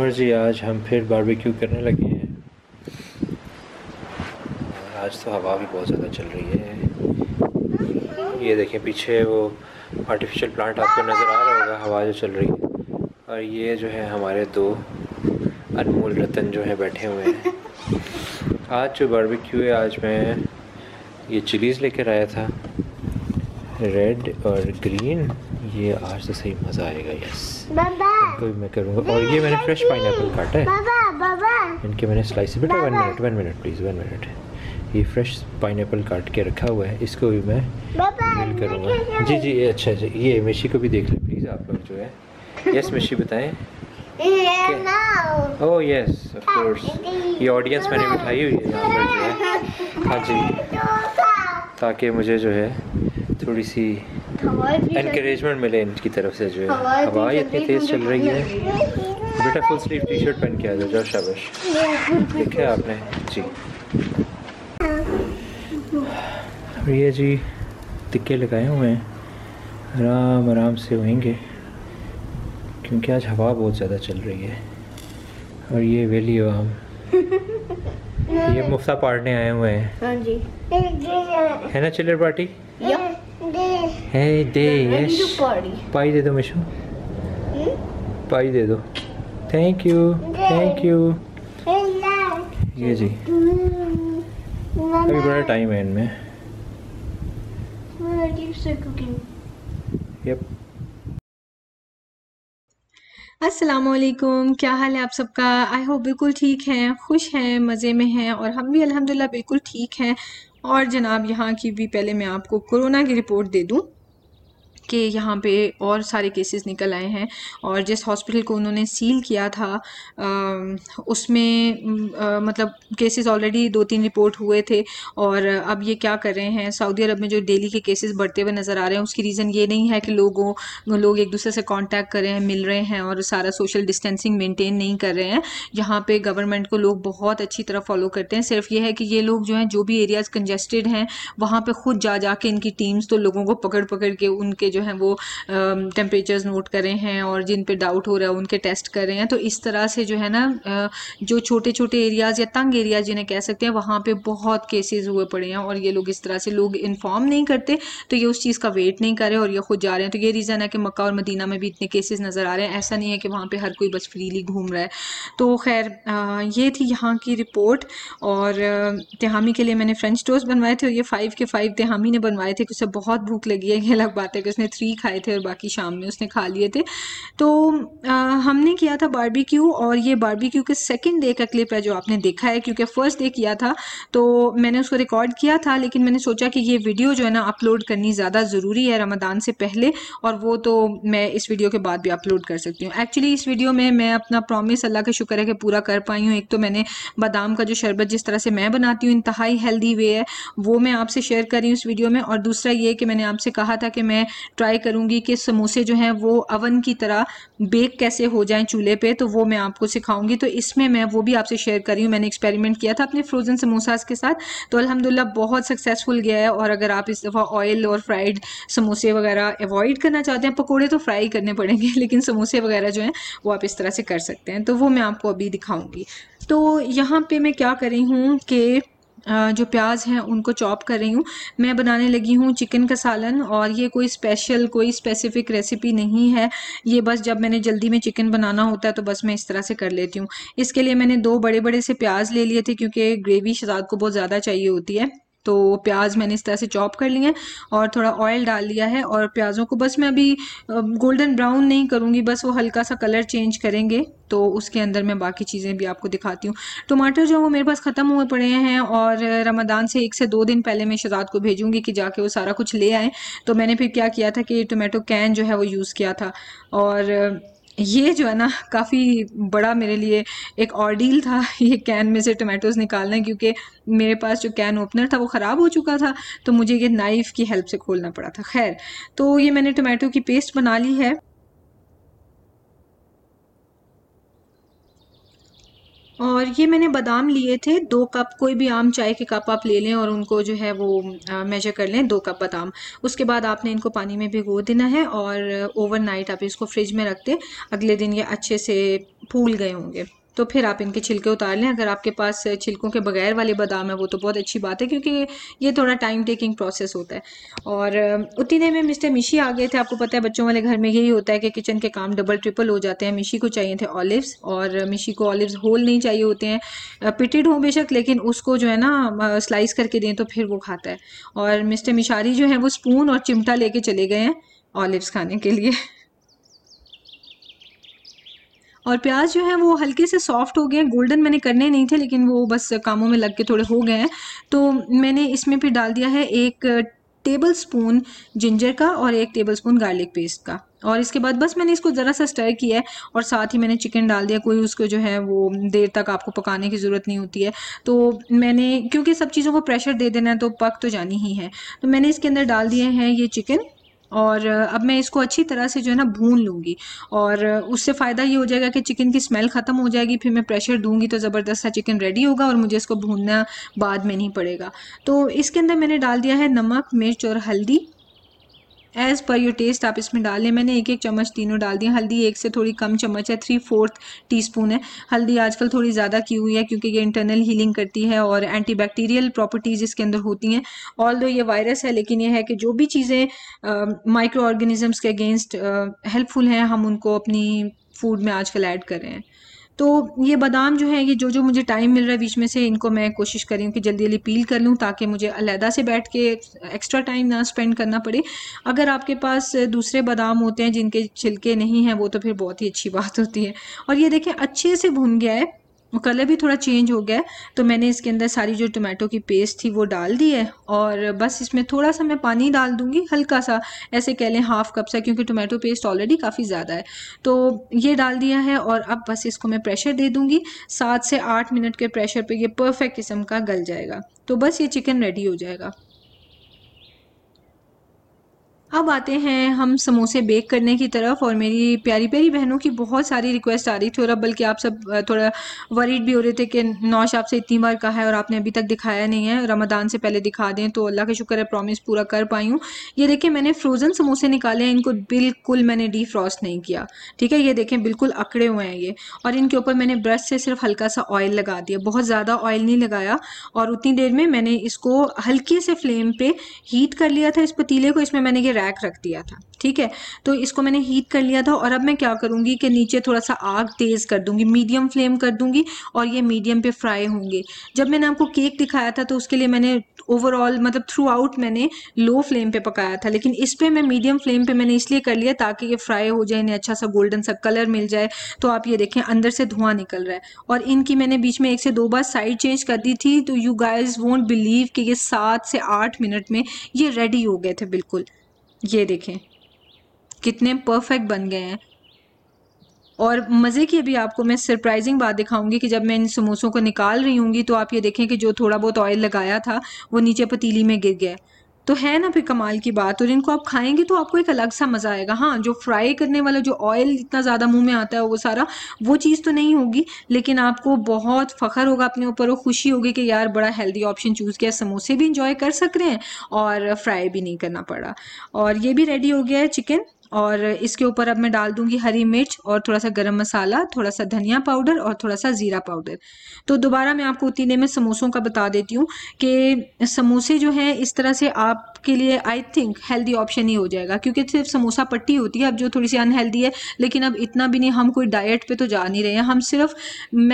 Viewers जी आज हम फिर बारबेक्यू करने लगे हैं आज तो हवा भी बहुत ज़्यादा चल रही है ये देखें पीछे वो आर्टिफिशियल प्लांट आपको नज़र आ रहा होगा हवा जो चल रही है और ये जो है हमारे दो अनमोल रतन जो है बैठे हुए हैं आज जो बारबेक्यू है आज मैं ये चिलीज़ लेकर आया था रेड और ग्रीन ये आज तो सही मज़ा आएगा यस बाबा भी मैं करूँगा और ये मैंने फ्रेश पाइन काटा है बाबा बाबा इनके मैंने स्लाइस बेटा one minute one minute please one minute ये फ्रेश पाइन काट के रखा हुआ है इसको भी मैं मिल करूँगा जी जी अच्छा जी ये मिशी को भी देख लें प्लीज़ आप लोग जो है यस मिशी बताएं ओह यस ऑफ कोर्स ये ऑडियंस oh, मैंने बिठाई हुई है यहाँ पर जो है हाँ जी ताकि मुझे जो है थोड़ी सी इनक्रेजमेंट मिले इनकी तरफ से जो है हवा इतनी तेज़ चल रही है बेटा फुल स्लीव टी शर्ट पहन के आ जाओ शाबाश देखे आपने जी और ये जी टिक्के लगाए हुए हैं आराम आराम से होएंगे क्योंकि आज हवा बहुत ज़्यादा चल रही है और ये वेली हो हम ये मुफ्ता पार्टी आए हुए हैं हाँ है ना चिल्लर पार्टी Hey, हम्म? ये जी हम्म, अभी बड़ा टाइम है इनमें क्या हाल है आप सबका आई होप बिल्कुल ठीक हैं खुश हैं मज़े में हैं और हम भी अल्हम्दुलिल्लाह बिल्कुल ठीक हैं और जनाब यहाँ की भी पहले मैं आपको कोरोना की रिपोर्ट दे दूँ के यहाँ पे और सारे केसेस निकल आए हैं और जिस हॉस्पिटल को उन्होंने सील किया था आ, उसमें आ, मतलब केसेस ऑलरेडी दो तीन रिपोर्ट हुए थे और अब ये क्या कर रहे हैं सऊदी अरब में जो डेली के केसेस बढ़ते हुए नज़र आ रहे हैं उसकी रीज़न ये नहीं है कि लोगों लोग एक दूसरे से कॉन्टैक्ट कर रहे हैं मिल रहे हैं और सारा सोशल डिस्टेंसिंग मेनटेन नहीं कर रहे हैं यहाँ पर गवर्नमेंट को लोग बहुत अच्छी तरह फॉलो करते हैं सिर्फ ये है कि ये लोग जो हैं जो भी एरियाज़ कंजेस्टेड हैं वहाँ पर ख़ुद जा जा के इनकी टीम्स तो लोगों को पकड़ पकड़ के उनके जो जो हैं वो टेम्परेचर्स नोट करें हैं और जिन पे डाउट हो रहा है उनके टेस्ट कर रहे हैं तो इस तरह से जो है ना जो छोटे छोटे एरियाज़ या तंग एरियाज जिन्हें कह सकते हैं वहाँ पे बहुत केसेस हुए पड़े हैं और ये लोग इस तरह से लोग इन्फॉर्म नहीं करते तो ये उस चीज़ का वेट नहीं करें और ये खुद जा रहे हैं तो ये रीज़न है कि मक्का और मदीना में भी इतने केसेस नज़र आ रहे हैं ऐसा नहीं है कि वहाँ पर हर कोई बस फ्रीली घूम रहा है तो खैर ये थी यहाँ की रिपोर्ट और तिहामी के लिए मैंने फ्रेंच टोस्ट बनवाए थे और ये फ़ाइव के फ़ाइव तिहामी ने बनवाए थे कि उसे बहुत भूख लगी है ये अलग बात है कि उसने थ्री खाए थे और बाकी शाम में उसने खा लिए थे तो आ, हमने किया था बारबेक्यू और ये बारबेक्यू के सेकेंड डे का क्लिप है जो आपने देखा है क्योंकि फ़र्स्ट डे किया था तो मैंने उसको रिकॉर्ड किया था लेकिन मैंने सोचा कि ये वीडियो जो है ना अपलोड करनी ज़्यादा ज़रूरी है रमदान से पहले और वो तो मैं इस वीडियो के बाद भी अपलोड कर सकती हूँ एक्चुअली इस वीडियो में मैं अपना प्रॉमिस अल्लाह का शुक्र है कि पूरा कर पाई हूँ एक तो मैंने बादाम का जो शरबत जिस तरह से मैं बनाती हूँ इंतहाई हेल्दी वे है वो मैं आपसे शेयर कर रही हूँ इस वीडियो में और दूसरा ये कि मैंने आपसे कहा था कि मैं ट्राई करूँगी कि समोसे जो हैं वो अवन की तरह बेक कैसे हो जाएं चूल्हे पे तो वो मैं आपको सिखाऊंगी तो इसमें मैं वो भी आपसे शेयर करी हूँ मैंने एक्सपेरिमेंट किया था अपने फ्रोज़न समोसाज के साथ तो अलहमदिल्ला बहुत सक्सेसफुल गया है और अगर आप इस दफ़ा ऑयल और फ्राइड समोसे वगैरह अवॉइड करना चाहते हैं पकौड़े तो फ्राई करने पड़ेंगे लेकिन समोसे वगैरह जो हैं वो आप इस तरह से कर सकते हैं तो वो मैं आपको अभी दिखाऊँगी तो यहाँ पर मैं क्या करी हूँ कि जो प्याज हैं उनको चॉप कर रही हूँ मैं बनाने लगी हूँ चिकन का सालन और ये कोई स्पेशल कोई स्पेसिफिक रेसिपी नहीं है ये बस जब मैंने जल्दी में चिकन बनाना होता है तो बस मैं इस तरह से कर लेती हूँ इसके लिए मैंने दो बड़े बड़े से प्याज ले लिए थे क्योंकि ग्रेवी शराब को बहुत ज़्यादा चाहिए होती है तो प्याज मैंने इस तरह से चॉप कर लिए हैं और थोड़ा ऑयल डाल लिया है और प्याज़ों को बस मैं अभी गोल्डन ब्राउन नहीं करूँगी बस वो हल्का सा कलर चेंज करेंगे तो उसके अंदर मैं बाकी चीज़ें भी आपको दिखाती हूँ टमाटर जो वो मेरे पास ख़त्म हुए पड़े हैं और रमदान से एक से दो दिन पहले मैं शजाद को भेजूँगी कि जाके वो सारा कुछ ले आएँ तो मैंने फिर क्या किया था कि टोमेटो कैन जो है वो यूज़ किया था और ये जो है ना काफ़ी बड़ा मेरे लिए एक और डील था ये कैन में से टोमेटोज निकालना क्योंकि मेरे पास जो कैन ओपनर था वो ख़राब हो चुका था तो मुझे ये नाइफ़ की हेल्प से खोलना पड़ा था खैर तो ये मैंने टोमेटो की पेस्ट बना ली है और ये मैंने बादाम लिए थे दो कप कोई भी आम चाय के कप आप ले लें और उनको जो है वो मेजर कर लें दो कप बादाम उसके बाद आपने इनको पानी में भिगो देना है और ओवरनाइट आप इसको फ्रिज में रख दें अगले दिन ये अच्छे से फूल गए होंगे तो फिर आप इनके छिलके उतार लें अगर आपके पास छिलकों के बगैर वाले बादाम है वो तो बहुत अच्छी बात है क्योंकि ये थोड़ा टाइम टेकिंग प्रोसेस होता है और उतनी देर में मिस्टर मिशी आ गए थे आपको पता है बच्चों वाले घर में यही होता है कि किचन के काम डबल ट्रिपल हो जाते हैं मिशी को चाहिए थे ऑलिवस और मिशी को ऑलिव्स होल नहीं चाहिए होते हैं पिटेड हों बेशक लेकिन उसको जो है ना स्लाइस करके दें तो फिर वो खाता है और मिस्टर मिशारी जो है वो स्पून और चिमटा लेके चले गए हैं ऑलिव्स खाने के लिए और प्याज जो है वो हल्के से सॉफ्ट हो गए हैं गोल्डन मैंने करने नहीं थे लेकिन वो बस कामों में लग के थोड़े हो गए हैं तो मैंने इसमें फिर डाल दिया है एक टेबल स्पून जिंजर का और एक टेबल स्पून गार्लिक पेस्ट का और इसके बाद बस मैंने इसको ज़रा सा स्टर किया है और साथ ही मैंने चिकन डाल दिया कोई उसको जो है वो देर तक आपको पकाने की ज़रूरत नहीं होती है तो मैंने क्योंकि सब चीज़ों को प्रेशर दे देना है तो पक तो जानी ही है तो मैंने इसके अंदर डाल दिए हैं ये चिकन और अब मैं इसको अच्छी तरह से जो है ना भून लूँगी और उससे फ़ायदा ये हो जाएगा कि चिकन की स्मेल ख़त्म हो जाएगी फिर मैं प्रेशर दूंगी तो ज़बरदस्त सा चिकन रेडी होगा और मुझे इसको भूनना बाद में नहीं पड़ेगा तो इसके अंदर मैंने डाल दिया है नमक मिर्च और हल्दी एज़ पर योर टेस्ट आप इसमें डाल लें मैंने एक एक चम्मच तीनों डाल दिया हल्दी एक से थोड़ी कम चम्मच है थ्री फोर्थ टीस्पून है हल्दी आजकल थोड़ी ज़्यादा की हुई है क्योंकि ये इंटरनल हीलिंग करती है और एंटीबैक्टीरियल प्रॉपर्टीज़ इसके अंदर होती हैं ऑल दो ये वायरस है लेकिन ये है कि जो भी चीज़ें माइक्रो ऑर्गेनिज़म्स के अगेंस्ट हेल्पफुल हैं हम उनको अपनी फूड में आजकल ऐड कर रहे हैं तो ये बादाम जो है ये जो जो मुझे टाइम मिल रहा है बीच में से इनको मैं कोशिश कर रही हूँ कि जल्दी जल्दी पील कर लूँ ताकि मुझे अलहदा से बैठ के एक्स्ट्रा टाइम ना स्पेंड करना पड़े अगर आपके पास दूसरे बादाम होते हैं जिनके छिलके नहीं हैं वो तो फिर बहुत ही अच्छी बात होती है और ये देखें अच्छे से भुन गया है वो कलर भी थोड़ा चेंज हो गया है तो मैंने इसके अंदर सारी जो टोमेटो की पेस्ट थी वो डाल दी है और बस इसमें थोड़ा सा मैं पानी डाल दूँगी हल्का सा ऐसे कह लें हाफ़ कप सा क्योंकि टोमेटो पेस्ट ऑलरेडी काफ़ी ज़्यादा है तो ये डाल दिया है और अब बस इसको मैं प्रेशर दे दूँगी सात से आठ मिनट के प्रेशर पर यह परफेक्ट किस्म का गल जाएगा तो बस ये चिकन रेडी हो जाएगा अब आते हैं हम समोसे बेक करने की तरफ और मेरी प्यारी प्यारी बहनों की बहुत सारी रिक्वेस्ट आ रही थी और अब बल्कि आप सब थोड़ा वरीड भी हो रहे थे कि नौश आपसे इतनी बार कहा है और आपने अभी तक दिखाया नहीं है रमदान से पहले दिखा दें तो अल्लाह का शुक्र है प्रॉमिस पूरा कर पाई हूँ ये देखें मैंने फ्रोज़न समोसे निकाले हैं इनको बिल्कुल मैंने डी फ्रॉस्ट नहीं किया ठीक है ये देखें बिल्कुल अकड़े हुए हैं ये और इनके ऊपर मैंने ब्रश से सिर्फ हल्का सा ऑयल लगा दिया बहुत ज़्यादा ऑयल नहीं लगाया और उतनी देर में मैंने इसको हल्के से फ्लेम पर हीट कर लिया था इस पतीले को इसमें मैंने ये रैक रख दिया था ठीक है तो इसको मैंने हीट कर लिया था और अब मैं क्या करूँगी कि नीचे थोड़ा सा आग तेज़ कर दूँगी मीडियम फ्लेम कर दूँगी और ये मीडियम पे फ्राई होंगे जब मैंने आपको केक दिखाया था तो उसके लिए मैंने ओवरऑल मतलब थ्रू आउट मैंने लो फ्लेम पे पकाया था लेकिन इस पर मैं मीडियम फ्लेम पे मैंने इसलिए कर लिया ताकि ये फ्राई हो जाए इन्हें अच्छा सा गोल्डन सा कलर मिल जाए तो आप ये देखें अंदर से धुआं निकल रहा है और इनकी मैंने बीच में एक से दो बार साइड चेंज कर दी थी तो यू गाइज वोंट बिलीव कि ये सात से आठ मिनट में ये रेडी हो गए थे बिल्कुल ये देखें कितने परफेक्ट बन गए हैं और मज़े की अभी आपको मैं सरप्राइजिंग बात दिखाऊंगी कि जब मैं इन समोसों को निकाल रही हूँगी तो आप ये देखें कि जो थोड़ा बहुत ऑयल लगाया था वो नीचे पतीली में गिर गया तो है ना फिर कमाल की बात और तो इनको आप खाएंगे तो आपको एक अलग सा मज़ा आएगा हाँ जो फ्राई करने वाला जो ऑयल इतना ज़्यादा मुंह में आता है वो सारा वो चीज़ तो नहीं होगी लेकिन आपको बहुत फ़खर होगा अपने ऊपर और खुशी होगी कि यार बड़ा हेल्दी ऑप्शन चूज़ किया समोसे भी इंजॉय कर सक रहे हैं और फ्राई भी नहीं करना पड़ा और ये भी रेडी हो गया है चिकन और इसके ऊपर अब मैं डाल दूंगी हरी मिर्च और थोड़ा सा गरम मसाला थोड़ा सा धनिया पाउडर और थोड़ा सा ज़ीरा पाउडर तो दोबारा मैं आपको उतने में समोसों का बता देती हूँ कि समोसे जो हैं इस तरह से आपके लिए आई थिंक हेल्दी ऑप्शन ही हो जाएगा क्योंकि सिर्फ समोसा पट्टी होती है अब जो थोड़ी सी अनहेल्दी है लेकिन अब इतना भी नहीं हम कोई डाइट पर तो जा नहीं रहे हैं हम सिर्फ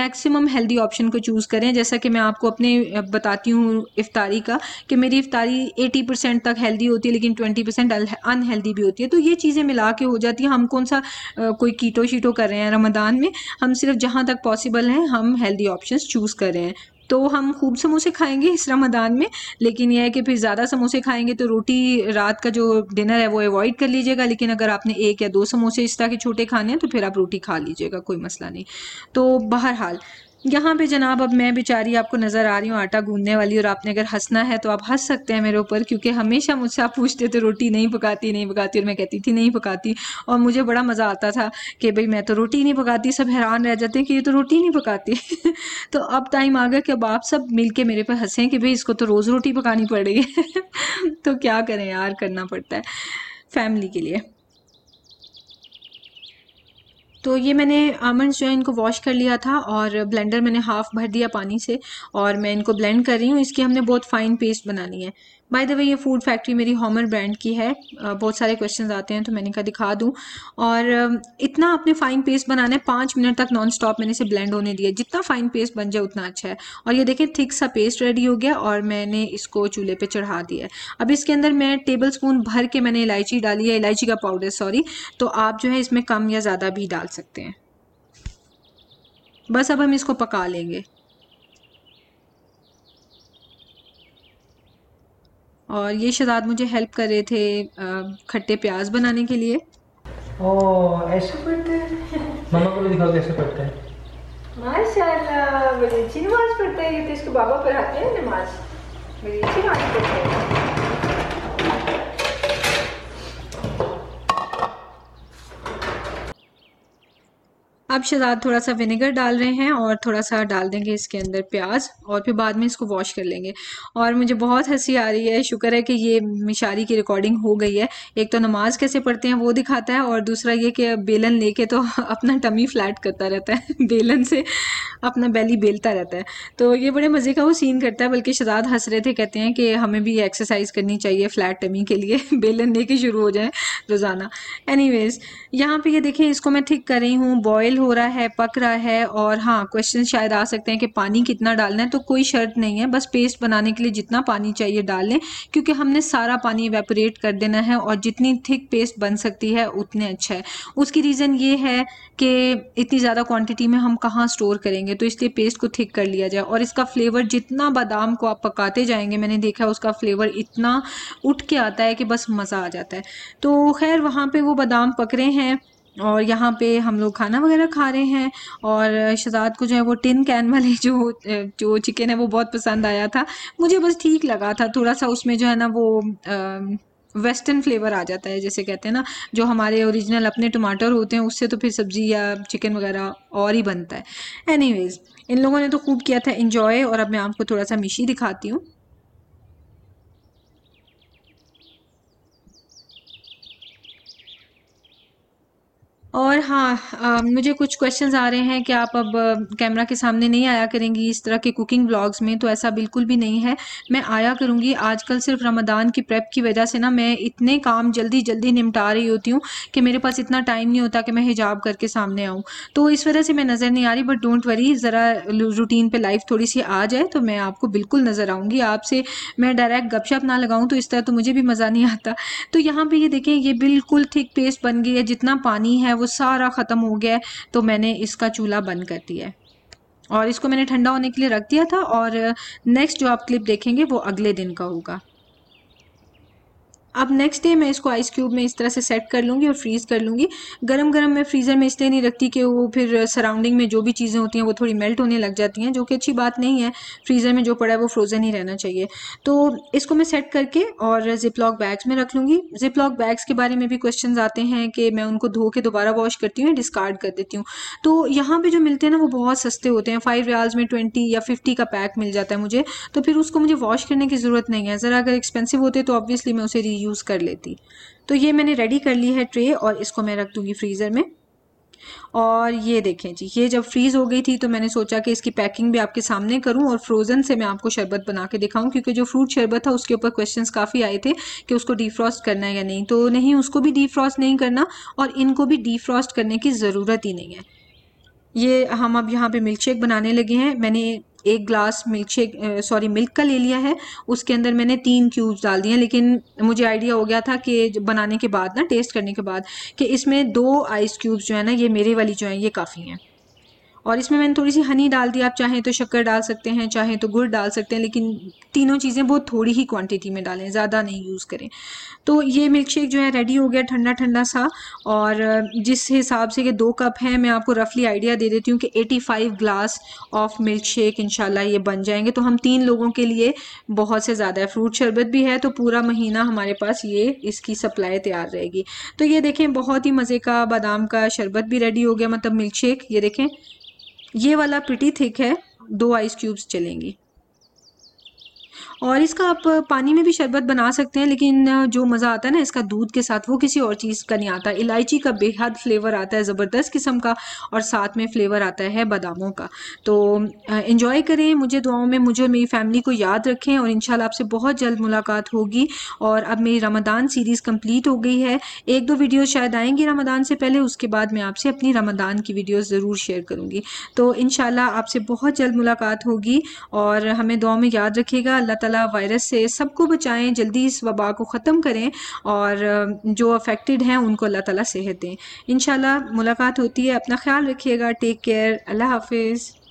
मैक्सिमम हेल्दी ऑप्शन को चूज़ करें जैसा कि मैं आपको अपने बताती हूँ इफ्तारी का कि मेरी इफ्तारी एटी तक हेल्दी होती है लेकिन ट्वेंटी अनहेल्दी भी होती है तो ये चीज़ें मिला के हो जाती है हम कौन सा कोई कीटो शीटो कर रहे हैं रमदान में हम सिर्फ जहाँ तक पॉसिबल है हम हेल्दी ऑप्शन चूज़ कर रहे हैं तो हम खूब समोसे खाएंगे इस रमदान में लेकिन यह है कि फिर ज़्यादा समोसे खाएंगे तो रोटी रात का जो डिनर है वो अवॉइड कर लीजिएगा लेकिन अगर आपने एक या दो समोसे इस तरह के छोटे खाने हैं तो फिर आप रोटी खा लीजिएगा कोई मसला नहीं तो बहरहाल यहाँ पे जनाब अब मैं बेचारी आपको नज़र आ रही हूँ आटा गूंदने वाली और आपने अगर हंसना है तो आप हंस सकते हैं मेरे ऊपर क्योंकि हमेशा मुझसे आप पूछते थे रोटी नहीं पकाती नहीं पकाती और मैं कहती थी नहीं पकाती और मुझे बड़ा मज़ा आता था कि भाई मैं तो रोटी नहीं पकाती सब हैरान रह जाते हैं कि ये तो रोटी नहीं पकाती तो अब टाइम आ गया कि अब आप सब मिल के मेरे पर हंसें कि भाई इसको तो रोज़ रोटी पकानी पड़ेगी तो क्या करें यार करना पड़ता है फैमिली के लिए तो ये मैंने आमंड्स जो है इनको वॉश कर लिया था और ब्लेंडर मैंने हाफ़ भर दिया पानी से और मैं इनको ब्लेंड कर रही हूँ इसकी हमने बहुत फ़ाइन पेस्ट बनानी है बाय द वे ये फूड फैक्ट्री मेरी हॉमर ब्रांड की है बहुत सारे क्वेश्चन आते हैं तो मैंने कहा दिखा दूँ और इतना आपने फाइन पेस्ट बनाना है पाँच मिनट तक नॉन स्टॉप मैंने इसे ब्लेंड होने दिया जितना फाइन पेस्ट बन जाए उतना अच्छा है और ये देखें थिक सा पेस्ट रेडी हो गया और मैंने इसको चूल्हे पर चढ़ा दिया है अब इसके अंदर मैं टेबल स्पून भर के मैंने इलायची डाली है इलायची का पाउडर सॉरी तो आप जो है इसमें कम या ज़्यादा भी डाल सकते हैं बस अब हम इसको पका लेंगे और ये शहजाद मुझे हेल्प कर रहे थे खट्टे प्याज बनाने के लिए ओ ऐसे पढ़ते हैं मम्मा को भी दिखाओ कैसे पढ़ते हैं माशाल्लाह मेरी अच्छी नमाज पढ़ते हैं ये तो इसके बाबा पढ़ाते हैं नमाज मेरी अच्छी नमाज पढ़ते हैं अब शहजाद थोड़ा सा विनेगर डाल रहे हैं और थोड़ा सा डाल देंगे इसके अंदर प्याज और फिर बाद में इसको वॉश कर लेंगे और मुझे बहुत हंसी आ रही है शुक्र है कि ये मिशारी की रिकॉर्डिंग हो गई है एक तो नमाज कैसे पढ़ते हैं वो दिखाता है और दूसरा ये कि बेलन लेके तो अपना टमी फ्लैट करता रहता है बेलन से अपना बैली बेलता रहता है तो ये बड़े मज़े का वो सीन करता है बल्कि शजाद हंस रहे थे कहते हैं कि हमें भी एक्सरसाइज करनी चाहिए फ्लैट टमी के लिए बेलन लेके शुरू हो जाए रोज़ाना एनी वेज़ यहाँ पर ये देखें इसको मैं ठीक कर रही हूँ बॉयल हो रहा है पक रहा है और हाँ क्वेश्चन शायद आ सकते हैं कि पानी कितना डालना है तो कोई शर्त नहीं है बस पेस्ट बनाने के लिए जितना पानी चाहिए डाल लें क्योंकि हमने सारा पानी वेपोरेट कर देना है और जितनी थिक पेस्ट बन सकती है उतने अच्छा है उसकी रीज़न ये है कि इतनी ज़्यादा क्वांटिटी में हम कहाँ स्टोर करेंगे लेंगे तो इसलिए पेस्ट को थिक कर लिया जाए और इसका फ्लेवर जितना बादाम को आप पकाते जाएंगे मैंने देखा उसका फ्लेवर इतना उठ के आता है कि बस मज़ा आ जाता है तो खैर वहाँ पर वो बादाम पक रहे हैं और यहाँ पे हम लोग खाना वगैरह खा रहे हैं और शहजाद को जो है वो टिन कैन वाले जो जो चिकन है वो बहुत पसंद आया था मुझे बस ठीक लगा था थोड़ा सा उसमें जो है ना वो आ, वेस्टर्न फ्लेवर आ जाता है जैसे कहते हैं ना जो हमारे ओरिजिनल अपने टमाटर होते हैं उससे तो फिर सब्ज़ी या चिकन वगैरह और ही बनता है एनीवेज़ इन लोगों ने तो खूब किया था इन्जॉय और अब मैं आपको थोड़ा सा मिशी दिखाती हूँ और हाँ मुझे कुछ क्वेश्चंस आ रहे हैं कि आप अब कैमरा के सामने नहीं आया करेंगी इस तरह के कुकिंग व्लॉग्स में तो ऐसा बिल्कुल भी नहीं है मैं आया करूँगी आजकल सिर्फ रमदान की प्रेप की वजह से ना मैं इतने काम जल्दी जल्दी निपटा रही होती हूँ कि मेरे पास इतना टाइम नहीं होता कि मैं हिजाब करके सामने आऊँ तो इस वजह से मैं नज़र नहीं आ रही बट डोंट वरी ज़रा रूटीन पर लाइफ थोड़ी सी आ जाए तो मैं आपको बिल्कुल नज़र आऊँगी आपसे मैं डायरेक्ट गपशप ना लगाऊँ तो इस तरह तो मुझे भी मज़ा नहीं आता तो यहाँ पर ये देखें ये बिल्कुल थिक पेस्ट बन गई है जितना पानी है वो वो सारा ख़त्म हो गया है तो मैंने इसका चूल्हा बंद कर दिया है और इसको मैंने ठंडा होने के लिए रख दिया था और नेक्स्ट जो आप क्लिप देखेंगे वो अगले दिन का होगा अब नेक्स्ट डे मैं इसको आइस क्यूब में इस तरह से सेट कर लूँगी और फ्रीज़ कर लूँगी गर्म गर्म मैं फ्रीज़र में इसलिए नहीं रखती कि वो फिर सराउंडिंग में जो भी चीज़ें होती हैं वो थोड़ी मेल्ट होने लग जाती हैं जो कि अच्छी बात नहीं है फ्रीज़र में जो पड़ा है वो फ्रोज़न ही रहना चाहिए तो इसको मैं सेट करके और जिपलॉक बैग्स में रख लूँगी जिपलॉक बैग्स के बारे में भी क्वेश्चन आते हैं कि मैं उनको धो के दोबारा वॉश करती हूँ या डिस्कार्ड कर देती हूँ तो यहाँ पर जो मिलते हैं ना वो बहुत सस्ते होते हैं फाइव रियाल्स में ट्वेंटी या फिफ्टी का पैक मिल जाता है मुझे तो फिर उसको मुझे वॉश करने की ज़रूरत नहीं है ज़रा अगर एक्सपेंसिव होते तो ऑब्वियसली मैं उसे री यूज़ कर लेती तो ये मैंने रेडी कर ली है ट्रे और इसको मैं रख दूँगी फ्रीज़र में और ये देखें जी ये जब फ्रीज़ हो गई थी तो मैंने सोचा कि इसकी पैकिंग भी आपके सामने करूं और फ्रोज़न से मैं आपको शरबत बना के दिखाऊं क्योंकि जो फ्रूट शरबत था उसके ऊपर क्वेश्चंस काफ़ी आए थे कि उसको डिफ्रॉस्ट करना है या नहीं तो नहीं उसको भी डिफ्रॉस्ट नहीं करना और इनको भी डिफ्रॉस्ट करने की ज़रूरत ही नहीं है ये हम अब यहाँ पे मिल्क शेक बनाने लगे हैं मैंने एक glass milkshake sorry milk का ले लिया है उसके अंदर मैंने तीन क्यूब्स डाल दिए लेकिन मुझे आइडिया हो गया था कि बनाने के बाद ना टेस्ट करने के बाद कि इसमें दो आइस क्यूब्स जो है ना ये मेरे वाली जो है ये काफ़ी हैं और इसमें मैंने थोड़ी सी हनी डाल दी आप चाहें तो शक्कर डाल सकते हैं चाहें तो गुड़ डाल सकते हैं लेकिन तीनों चीज़ें बहुत थोड़ी ही क्वांटिटी में डालें ज़्यादा नहीं यूज़ करें तो ये मिल्क शेक जो है रेडी हो गया ठंडा ठंडा सा और जिस हिसाब से ये दो कप हैं मैं आपको रफली आइडिया दे देती हूँ कि 85 ग्लास ऑफ मिल्क शेक इनशाला ये बन जाएंगे तो हम तीन लोगों के लिए बहुत से ज़्यादा है फ्रूट शरबत भी है तो पूरा महीना हमारे पास ये इसकी सप्लाई तैयार रहेगी तो ये देखें बहुत ही मज़े का बादाम का शरबत भी रेडी हो गया मतलब मिल्क शेक ये देखें ये वाला पिटी थिक है दो आइस क्यूब्स चलेंगी और इसका आप पानी में भी शरबत बना सकते हैं लेकिन जो मज़ा आता है ना इसका दूध के साथ वो किसी और चीज़ का नहीं आता इलायची का बेहद फ्लेवर आता है ज़बरदस्त किस्म का और साथ में फ्लेवर आता है बादामों का तो इन्जॉय करें मुझे दुआओं में मुझे मेरी फैमिली को याद रखें और इन आपसे बहुत जल्द मुलाकात होगी और अब मेरी रमदान सीरीज़ कम्प्लीट हो गई है एक दो वीडियो शायद आएंगी रमदान से पहले उसके बाद मैं आपसे अपनी रमदान की वीडियो ज़रूर शेयर करूँगी तो इन आपसे बहुत जल्द मुलाकात होगी और हमें दुआ में याद रखेगा अल्लाह ताला वायरस से सबको बचाएं जल्दी इस वबा को ख़त्म करें और जो अफेक्टेड हैं उनको अल्लाह ताला सेहत दें इन मुलाकात होती है अपना ख्याल रखिएगा टेक केयर अल्लाह हाफिज़